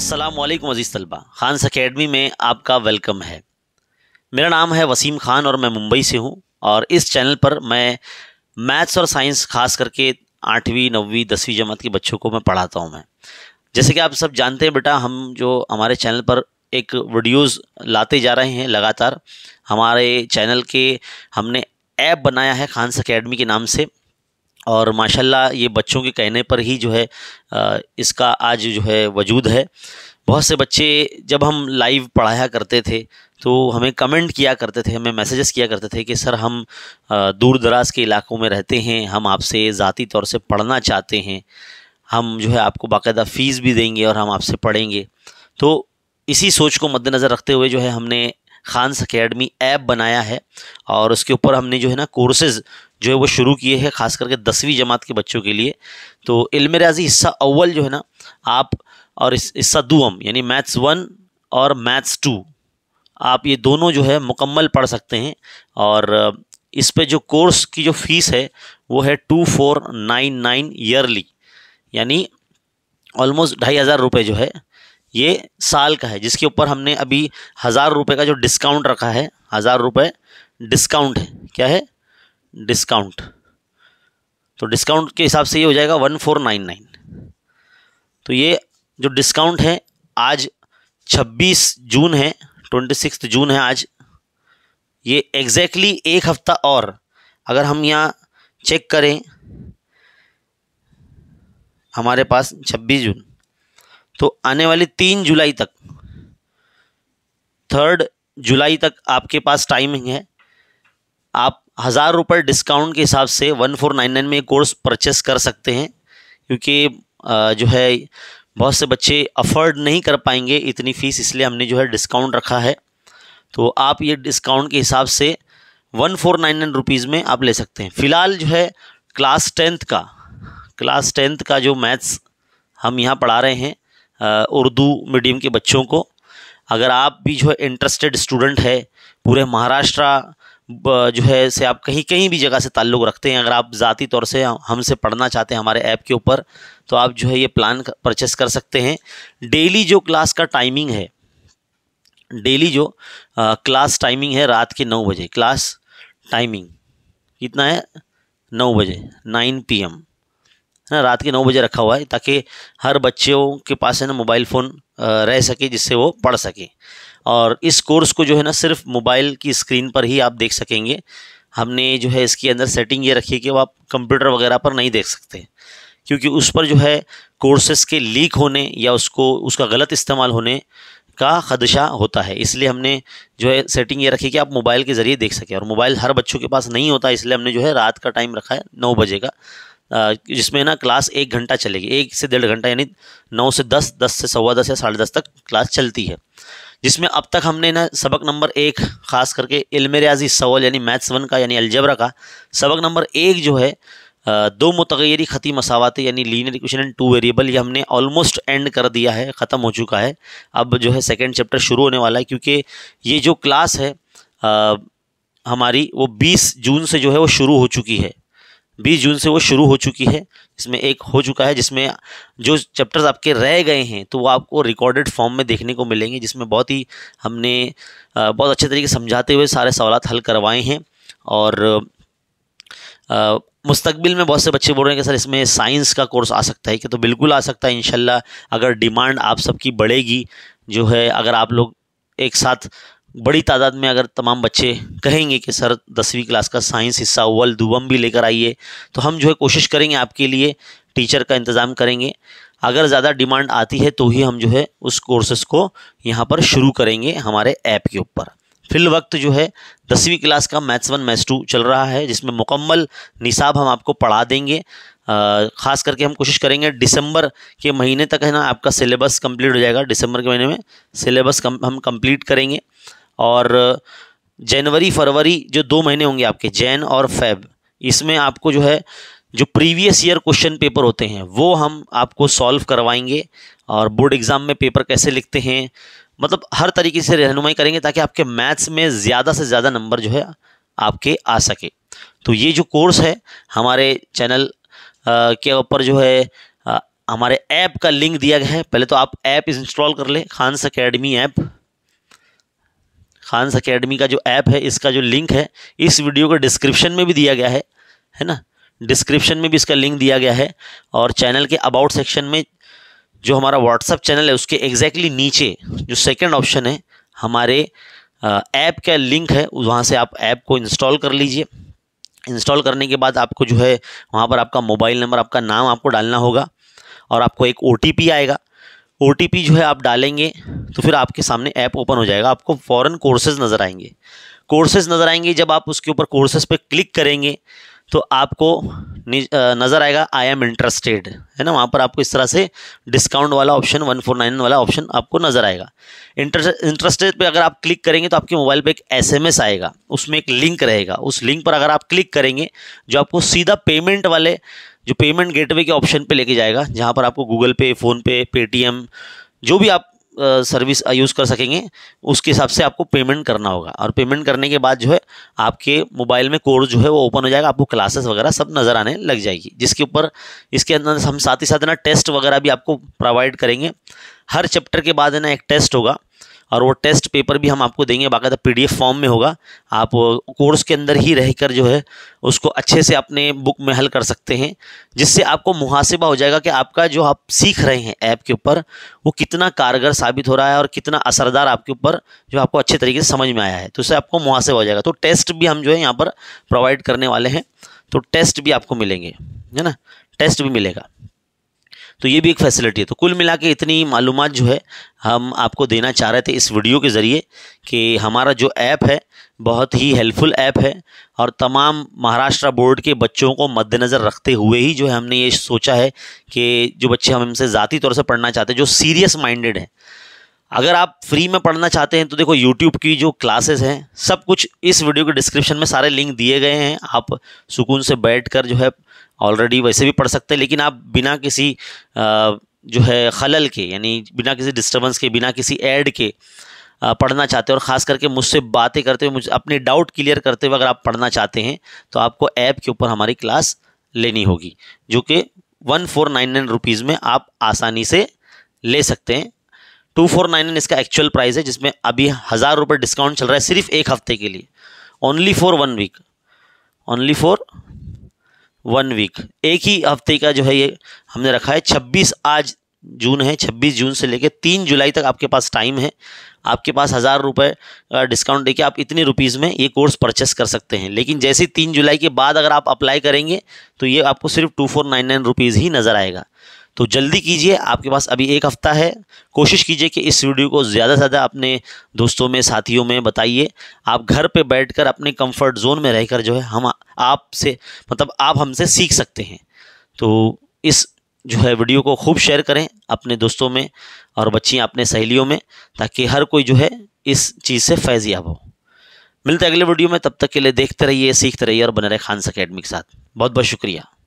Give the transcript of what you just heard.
असलम अज़ीज़ तलबा Khans academy में आपका वेलकम है मेरा नाम है वसीम ख़ान और मैं मुंबई से हूँ और इस चैनल पर मैं मैथ्स और साइंस ख़ास करके आठवीं नौवीं दसवीं जमात के बच्चों को मैं पढ़ाता हूँ मैं जैसे कि आप सब जानते हैं बेटा हम जो हमारे चैनल पर एक वीडियोज़ लाते जा रहे हैं लगातार हमारे चैनल के हमने ऐप बनाया है खानस अकेडमी के नाम से और माशाल्लाह ये बच्चों के कहने पर ही जो है इसका आज जो है वजूद है बहुत से बच्चे जब हम लाइव पढ़ाया करते थे तो हमें कमेंट किया करते थे हमें मैसेजेस किया करते थे कि सर हम दूर दराज के इलाकों में रहते हैं हम आपसे ज़ाती तौर से पढ़ना चाहते हैं हम जो है आपको बाकायदा फ़ीस भी देंगे और हम आपसे पढ़ेंगे तो इसी सोच को मद्देनज़र रखते हुए जो है हमने खान्स अकेडमी ऐप बनाया है और उसके ऊपर हमने जो है ना कोर्सेज़ जो है वो शुरू किए हैं ख़ास करके दसवीं जमात के बच्चों के लिए तो इल्म राजी हिस्सा अव्वल जो है ना आप और हिस्सा दुअम यानी मैथ्स वन और मैथ्स टू आप ये दोनों जो है मुकम्मल पढ़ सकते हैं और इस पे जो कोर्स की जो फ़ीस है वो है two four nine nine yearly यानी ऑलमोस्ट ढाई हज़ार रुपये जो है ये साल का है जिसके ऊपर हमने अभी हज़ार रुपये का जो डिस्काउंट रखा है हज़ार रुपये डिस्काउंट है क्या है डिस्काउंट तो डिस्काउंट के हिसाब से ये हो जाएगा वन फोर नाइन नाइन तो ये जो डिस्काउंट है आज छब्बीस जून है ट्वेंटी सिक्स जून है आज ये एग्जैक्टली exactly एक हफ्ता और अगर हम यहाँ चेक करें हमारे पास छब्बीस जून तो आने वाली तीन जुलाई तक थर्ड जुलाई तक आपके पास टाइमिंग है आप हज़ार रुपये डिस्काउंट के हिसाब से वन फोर नाइन नाइन में कोर्स परचेस कर सकते हैं क्योंकि जो है बहुत से बच्चे अफोर्ड नहीं कर पाएंगे इतनी फ़ीस इसलिए हमने जो है डिस्काउंट रखा है तो आप ये डिस्काउंट के हिसाब से one four nine nine rupees में आप ले सकते हैं फ़िलहाल जो है क्लास टेंथ का क्लास टेंथ का जो मैथ्स हम यहाँ पढ़ा रहे हैं उर्दू मीडियम के बच्चों को अगर आप भी जो है इंटरेस्टेड स्टूडेंट है पूरे महाराष्ट्र जो है से आप कहीं कहीं भी जगह से ताल्लुक़ रखते हैं अगर आप ज़ाती तौर से हमसे पढ़ना चाहते हैं हमारे ऐप के ऊपर तो आप जो है ये प्लान परचेस कर सकते हैं डेली जो क्लास का टाइमिंग है डेली जो आ, क्लास टाइमिंग है रात के नौ बजे क्लास टाइमिंग कितना है नौ बजे नाइन पी एम ना रात के नौ बजे रखा हुआ है ताकि हर बच्चों के पास है ना मोबाइल फ़ोन रह सके जिससे वो पढ़ सके और इस कोर्स को जो है ना सिर्फ मोबाइल की स्क्रीन पर ही आप देख सकेंगे हमने जो है इसके अंदर सेटिंग ये रखी है कि वो आप कंप्यूटर वगैरह पर नहीं देख सकते क्योंकि उस पर जो है कोर्सेस के लीक होने या उसको उसका गलत इस्तेमाल होने का खदशा होता है इसलिए हमने जो है सेटिंग ये रखी कि आप मोबाइल के ज़रिए देख सकें और मोबाइल हर बच्चों के पास नहीं होता इसलिए हमने जो है रात का टाइम रखा है नौ बजे का जिसमें ना क्लास एक घंटा चलेगी एक से डेढ़ घंटा यानी नौ से दस दस से सवा दस या साढ़े दस तक क्लास चलती है जिसमें अब तक हमने ना सबक नंबर एक ख़ास करके इलम रियाजी सवाल यानी मैथ्स वन का यानी अलजबरा का सबक नंबर एक जो है दो मतगैरी ख़ती मसावत यानी linear equation and two variable ये हमने ऑलमोस्ट एंड कर दिया है ख़त्म हो चुका है अब जो है सेकेंड चैप्टर शुरू होने वाला है क्योंकि ये जो क्लास है आ, हमारी वो 20 जून से जो है वो शुरू हो चुकी है बीस जून से वो शुरू हो चुकी है इसमें एक हो चुका है जिसमें जो चैप्टर्स आपके रह गए हैं तो वो आपको रिकॉर्डेड फॉर्म में देखने को मिलेंगे जिसमें बहुत ही हमने बहुत अच्छे तरीके समझाते हुए सारे सवाल हल करवाए हैं और मुस्तबिल में बहुत से बच्चे बोल रहे हैं कि सर इसमें साइंस का कोर्स आ सकता है कि तो बिल्कुल आ सकता है इनशाला अगर डिमांड आप सबकी बढ़ेगी जो है अगर आप लोग एक साथ बड़ी तादाद में अगर तमाम बच्चे कहेंगे कि सर दसवीं क्लास का साइंस हिस्सा वल दुबम भी लेकर आइए तो हम जो है कोशिश करेंगे आपके लिए टीचर का इंतज़ाम करेंगे अगर ज़्यादा डिमांड आती है तो ही हम जो है उस कोर्सेस को यहाँ पर शुरू करेंगे हमारे ऐप के ऊपर फिल वक्त जो है दसवीं क्लास का मैथ्स वन मैथ्स टू चल रहा है जिसमें मुकम्मल निसाब हम आपको पढ़ा देंगे ख़ास करके हम कोशिश करेंगे दिसंबर के महीने तक है ना आपका सिलेबस कंप्लीट हो जाएगा दिसंबर के महीने में सिलेबस कम, हम कंप्लीट करेंगे और जनवरी फरवरी जो दो महीने होंगे आपके जैन और फैब इसमें आपको जो है जो प्रीवियस ईयर क्वेश्चन पेपर होते हैं वो हम आपको सॉल्व करवाएंगे और बोर्ड एग्ज़ाम में पेपर कैसे लिखते हैं मतलब हर तरीके से रहनुमाई करेंगे ताकि आपके मैथ्स में ज़्यादा से ज़्यादा नंबर जो है आपके आ सके तो ये जो कोर्स है हमारे चैनल के ऊपर जो है हमारे ऐप का लिंक दिया गया है पहले तो आप ऐप इंस्टॉल कर लें Khan's academy app Khan's academy का जो ऐप है इसका जो लिंक है इस वीडियो का डिस्क्रिप्शन में भी दिया गया है है ना डिस्क्रिप्शन में भी इसका लिंक दिया गया है और चैनल के अबाउट सेक्शन में जो हमारा व्हाट्सअप चैनल है उसके एग्जैक्टली exactly नीचे जो सेकेंड ऑप्शन है हमारे ऐप का लिंक है वहाँ से आप ऐप को इंस्टॉल कर लीजिए इंस्टॉल करने के बाद आपको जो है वहाँ पर आपका मोबाइल नंबर आपका नाम आपको डालना होगा और आपको एक ओ आएगा ओ जो है आप डालेंगे तो फिर आपके सामने ऐप ओपन हो जाएगा आपको फ़ौरन कोर्सेज़ नज़र आएंगे कोर्सेज़ नज़र आएंगे जब आप उसके ऊपर कोर्सेज़ पे क्लिक करेंगे तो आपको नज़र आएगा आई एम इंटरेस्टेड है ना वहाँ पर आपको इस तरह से डिस्काउंट वाला ऑप्शन वन फोर नाइन वाला ऑप्शन आपको नज़र आएगा इंटरेस्ट इंटरेस्टेड पे अगर आप क्लिक करेंगे तो आपके मोबाइल पे एक एसएमएस आएगा उसमें एक लिंक रहेगा उस लिंक पर अगर आप क्लिक करेंगे जो आपको सीधा पेमेंट वाले जो पेमेंट गेटवे के ऑप्शन पे लेके जाएगा जहाँ पर आपको गूगल पे फ़ोन पे पेटीएम जो भी आप सर्विस यूज़ कर सकेंगे उसके हिसाब से आपको पेमेंट करना होगा और पेमेंट करने के बाद जो है आपके मोबाइल में कोर्स जो है वो ओपन हो जाएगा आपको क्लासेस वगैरह सब नज़र आने लग जाएगी जिसके ऊपर इसके अंदर हम साथ ही साथ ना टेस्ट वगैरह भी आपको प्रोवाइड करेंगे हर चैप्टर के बाद है ना एक टेस्ट होगा और वो टेस्ट पेपर भी हम आपको देंगे बाकायदा पी फॉर्म में होगा आप कोर्स के अंदर ही रहकर जो है उसको अच्छे से अपने बुक में हल कर सकते हैं जिससे आपको मुहासिबा हो जाएगा कि आपका जो आप सीख रहे हैं ऐप के ऊपर वो कितना कारगर साबित हो रहा है और कितना असरदार आपके ऊपर जो आपको अच्छे तरीके से समझ में आया है तो उससे आपको मुहासिबा हो जाएगा तो टेस्ट भी हम जो है यहाँ पर प्रोवाइड करने वाले हैं तो टेस्ट भी आपको मिलेंगे है ना टेस्ट भी मिलेगा तो ये भी एक फैसिलिटी है तो कुल मिला के इतनी मालूम जो है हम आपको देना चाह रहे थे इस वीडियो के ज़रिए कि हमारा जो ऐप है बहुत ही हेल्पफुल ऐप है और तमाम महाराष्ट्र बोर्ड के बच्चों को मद्देनज़र रखते हुए ही जो है हमने ये सोचा है कि जो बच्चे हम हमसे ज़ाती तौर से पढ़ना चाहते हैं जो सीरियस माइंडेड हैं अगर आप फ्री में पढ़ना चाहते हैं तो देखो यूट्यूब की जो क्लासेस हैं सब कुछ इस वीडियो के डिस्क्रिप्शन में सारे लिंक दिए गए हैं आप सुकून से बैठ कर जो है ऑलरेडी वैसे भी पढ़ सकते हैं लेकिन आप बिना किसी जो है खलल के यानी बिना किसी डिस्टर्बेंस के बिना किसी ऐड के पढ़ना चाहते हैं और ख़ास करके मुझसे बातें करते हुए मुझे अपने डाउट क्लियर करते हुए अगर आप पढ़ना चाहते हैं तो आपको ऐप के ऊपर हमारी क्लास लेनी होगी जो कि one four nine nine rupees में आप आसानी से ले सकते हैं टू फोर नाइन नाइन इसका एक्चुअल प्राइस है जिसमें अभी हज़ार रुपये डिस्काउंट चल रहा है सिर्फ एक हफ्ते के लिए only for one week only for one week एक ही हफ्ते का जो है ये हमने रखा है छब्बीस आज जून है छब्बीस जून से लेकर तीन जुलाई तक आपके पास टाइम है आपके पास हज़ार रुपये डिस्काउंट देके आप इतने रुपीज़ में ये कोर्स परचेस कर सकते हैं लेकिन जैसे तीन जुलाई के बाद अगर आप अप्लाई करेंगे तो ये आपको सिर्फ two four nine nine rupees ही नज़र आएगा तो जल्दी कीजिए आपके पास अभी एक हफ़्ता है कोशिश कीजिए कि इस वीडियो को ज़्यादा से ज़्यादा अपने दोस्तों में साथियों में बताइए आप घर पे बैठकर अपने कंफर्ट जोन में रहकर जो है हम आपसे मतलब आप हमसे सीख सकते हैं तो इस जो है वीडियो को खूब शेयर करें अपने दोस्तों में और बच्चियाँ अपने सहेलियों में ताकि हर कोई जो है इस चीज़ से फैज़ियाब हो मिलते अगले वीडियो में तब तक के लिए देखते रहिए सीखते रहिए और बने रहे खान अकेडमी के साथ बहुत बहुत शुक्रिया